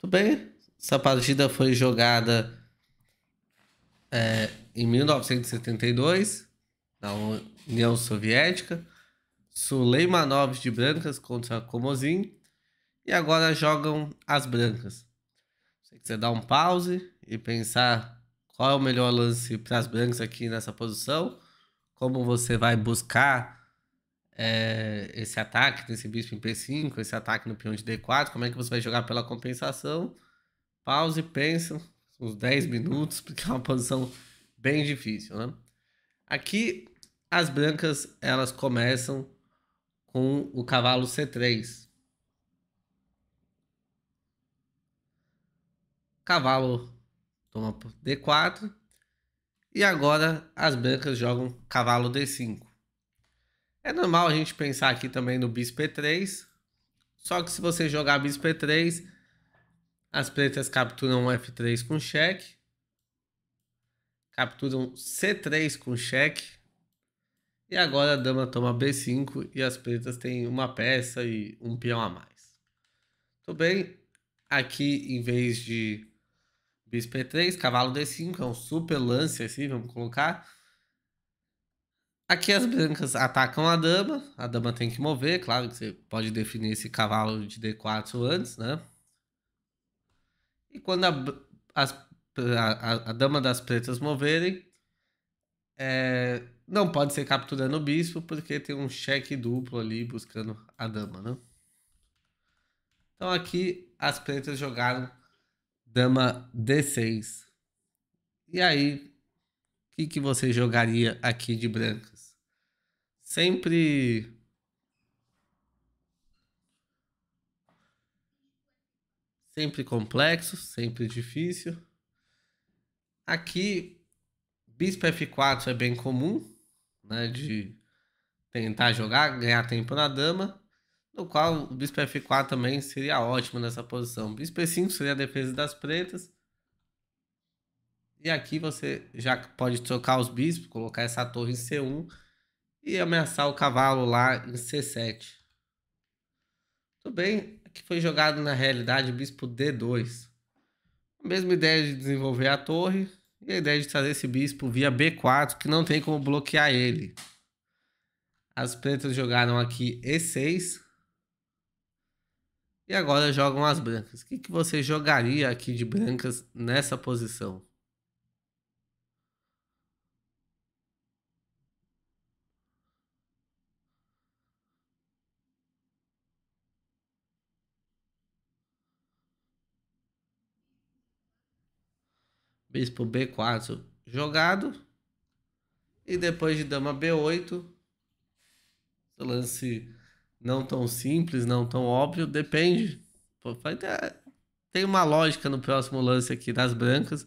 Tudo bem, essa partida foi jogada é, em 1972, na União Soviética. Suleimanov de brancas contra Komozin. E agora jogam as brancas. Se você dar um pause e pensar qual é o melhor lance para as brancas aqui nessa posição, como você vai buscar é, esse ataque desse bispo em P5, esse ataque no peão de D4, como é que você vai jogar pela compensação? Pause, pensa, uns 10 minutos, porque é uma posição bem difícil, né? Aqui, as brancas, elas começam com o cavalo C3. Cavalo toma D4. E agora as brancas jogam cavalo D5. É normal a gente pensar aqui também no Bispo E3. Só que se você jogar Bispo E3, as pretas capturam F3 com cheque. Capturam C3 com cheque. E agora a dama toma B5 e as pretas têm uma peça e um peão a mais. Tudo bem? Aqui, em vez de bispo E3, cavalo D5, é um super lance assim, vamos colocar. Aqui as brancas atacam a dama, a dama tem que mover, claro que você pode definir esse cavalo de D4 antes, né? E quando a, as, a, a dama das pretas moverem, é, não pode ser capturando o bispo, porque tem um cheque duplo ali buscando a dama, né? Então aqui as pretas jogaram dama D6. E aí que, que você jogaria aqui de brancas? Sempre. Sempre complexo, sempre difícil. Aqui, Bispo F4 é bem comum, né? De tentar jogar, ganhar tempo na dama. No qual o Bispo F4 também seria ótimo nessa posição. Bispo E5 seria a defesa das pretas. E aqui você já pode trocar os bispos, colocar essa torre em C1 e ameaçar o cavalo lá em C7. Tudo bem, aqui foi jogado na realidade o bispo D2. A mesma ideia de desenvolver a torre e a ideia de trazer esse bispo via B4, que não tem como bloquear ele. As pretas jogaram aqui E6. E agora jogam as brancas. O que, que você jogaria aqui de brancas nessa posição? bispo B4 jogado. E depois de dama B8, lance não tão simples, não tão óbvio, depende. vai ter... tem uma lógica no próximo lance aqui das brancas.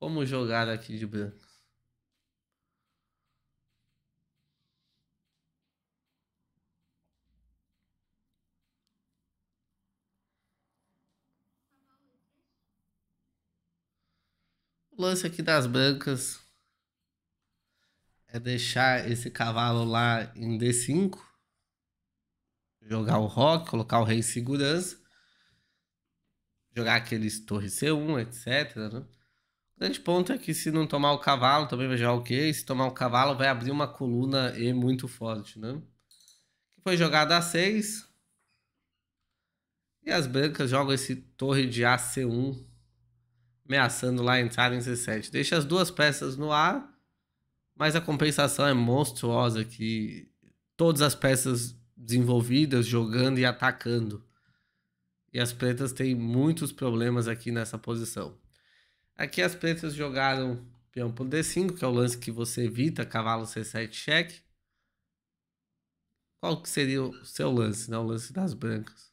Como jogar aqui de branco? lance aqui das brancas é deixar esse cavalo lá em D5, jogar o rock, colocar o rei em segurança, jogar aqueles torre C1, etc. Né? O grande ponto é que se não tomar o cavalo, também vai jogar o quê? se tomar o cavalo, vai abrir uma coluna E muito forte, né? Que foi jogado a 6. E as brancas jogam esse torre de AC1 ameaçando lá entrar em C7. Deixa as duas peças no ar, mas a compensação é monstruosa que todas as peças desenvolvidas jogando e atacando. E as pretas têm muitos problemas aqui nessa posição. Aqui as pretas jogaram peão por D5, que é o lance que você evita cavalo C7 cheque. Qual que seria o seu lance, né? O lance das brancas.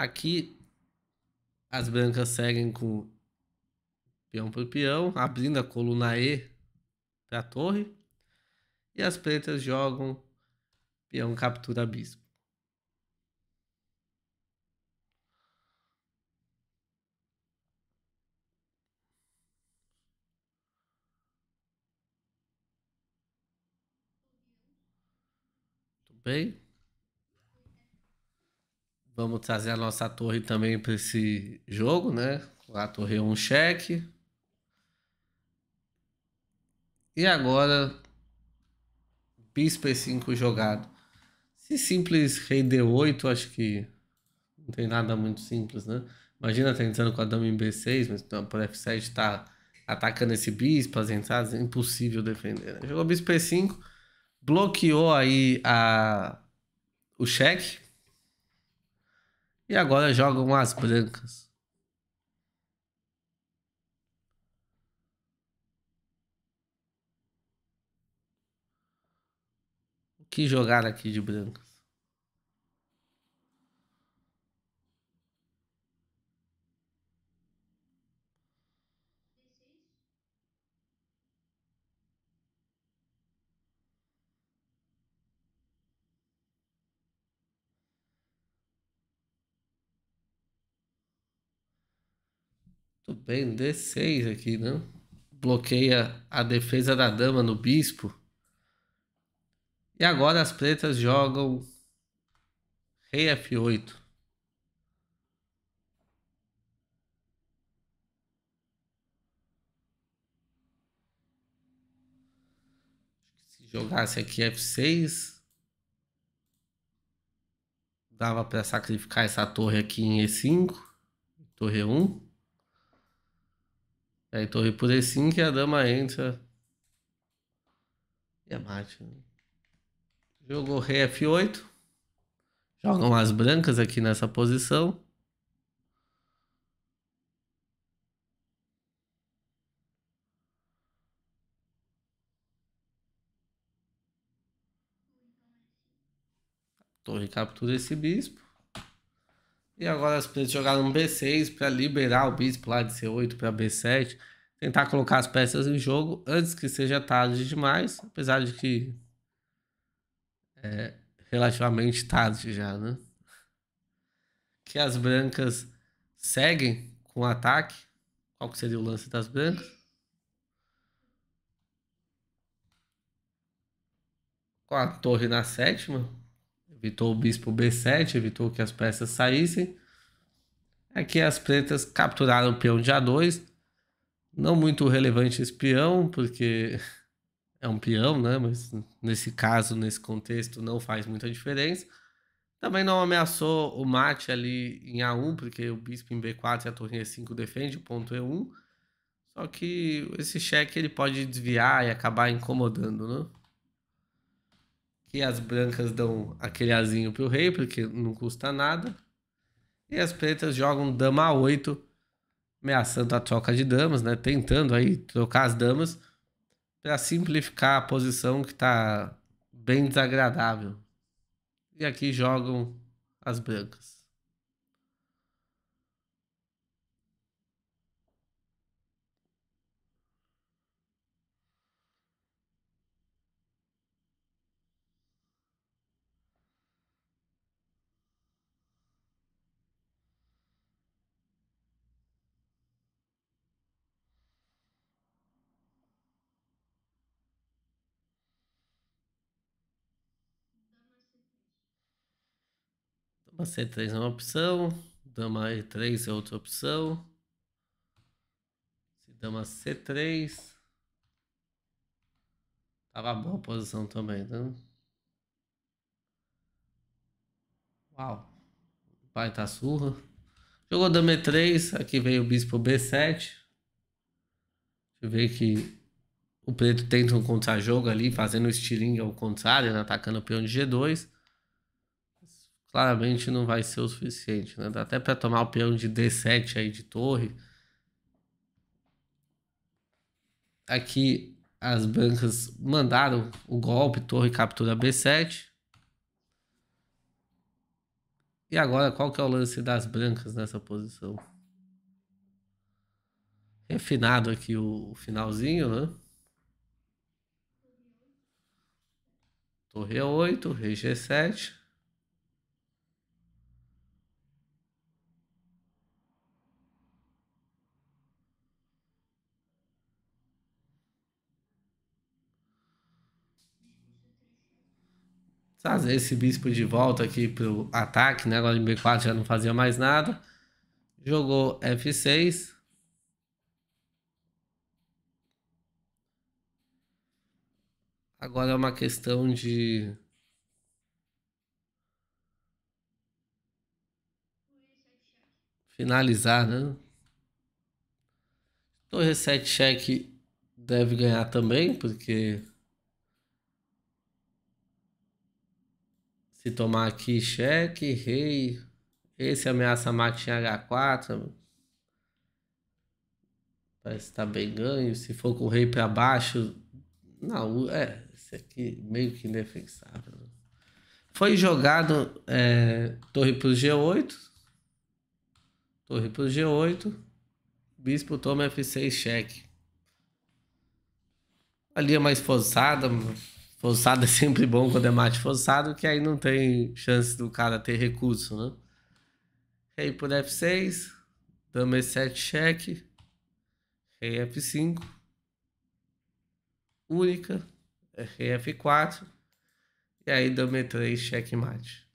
Aqui as brancas seguem com peão por peão, abrindo a coluna E para a torre. E as pretas jogam peão captura bispo. Tudo bem? Vamos trazer a nossa torre também para esse jogo, né? A torre é um cheque. E agora, bispo e5 jogado. Se simples rei d8, acho que não tem nada muito simples, né? Imagina tentando tá com a dama em b6, mas por f7 está atacando esse bispo, as entradas, é impossível defender. Né? Jogou bispo e5, bloqueou aí a, o cheque e agora jogam as brancas. O que jogaram aqui de brancas? bem, D6 aqui, não? Né? Bloqueia a defesa da dama no bispo. E agora as pretas jogam rei F8. Se jogasse aqui F6, dava para sacrificar essa torre aqui em E5, torre 1. Aí então por é sim que a dama entra. E a mate. Né? Jogou rei F8. Jogam as brancas aqui nessa posição. Torre captura esse bispo. E agora as pretas jogaram um B6 para liberar o bispo lá de C8 para B7. Tentar colocar as peças em jogo antes que seja tarde demais. Apesar de que é relativamente tarde já, né? Que as brancas seguem com o ataque. Qual que seria o lance das brancas? Com a torre na sétima evitou o bispo B7, evitou que as peças saíssem. Aqui é as pretas capturaram o peão de A2. Não muito relevante esse peão, porque é um peão, né? Mas nesse caso, nesse contexto, não faz muita diferença. Também não ameaçou o mate ali em A1, porque o bispo em B4 e a torre E5 defende, o ponto E1. Só que esse cheque ele pode desviar e acabar incomodando, né? que as brancas dão aquele azinho pro rei, porque não custa nada. E as pretas jogam dama a 8, ameaçando a troca de damas, né? Tentando aí trocar as damas para simplificar a posição que tá bem desagradável. E aqui jogam as brancas. c 3 é uma opção. Dama E3 é outra opção. Se dama C3. Tava tá boa a posição também, né? Uau. O pai tá surra. Jogou dama E3. Aqui veio o bispo B7. Deixa eu ver que o preto tenta um contra-jogo ali, fazendo o estilingue ao contrário, né? atacando o peão de G2 claramente não vai ser o suficiente. Né? Dá até para tomar o peão de D7 aí de torre. Aqui as brancas mandaram o golpe, torre captura B7. E agora qual que é o lance das brancas nessa posição? Refinado aqui o finalzinho, né? Torre 8, é rei G7. trazer esse bispo de volta aqui pro ataque, né? Agora em B4 já não fazia mais nada. Jogou F6. Agora é uma questão de finalizar, né? Torre 7 cheque deve ganhar também, porque Se tomar aqui cheque, rei. Esse ameaça mate em H4. Parece que tá bem ganho. Se for com o rei para baixo. Não, é. Esse aqui meio que indefensável. Foi jogado é, torre pro G8. Torre pro G8. Bispo toma F6 cheque. Ali é mais forçada, mano. Forçado é sempre bom quando é mate forçado, que aí não tem chance do cara ter recurso, né? Rei por F6, dama E7 cheque, rei F5, única, rei F4, e aí dama E3 mate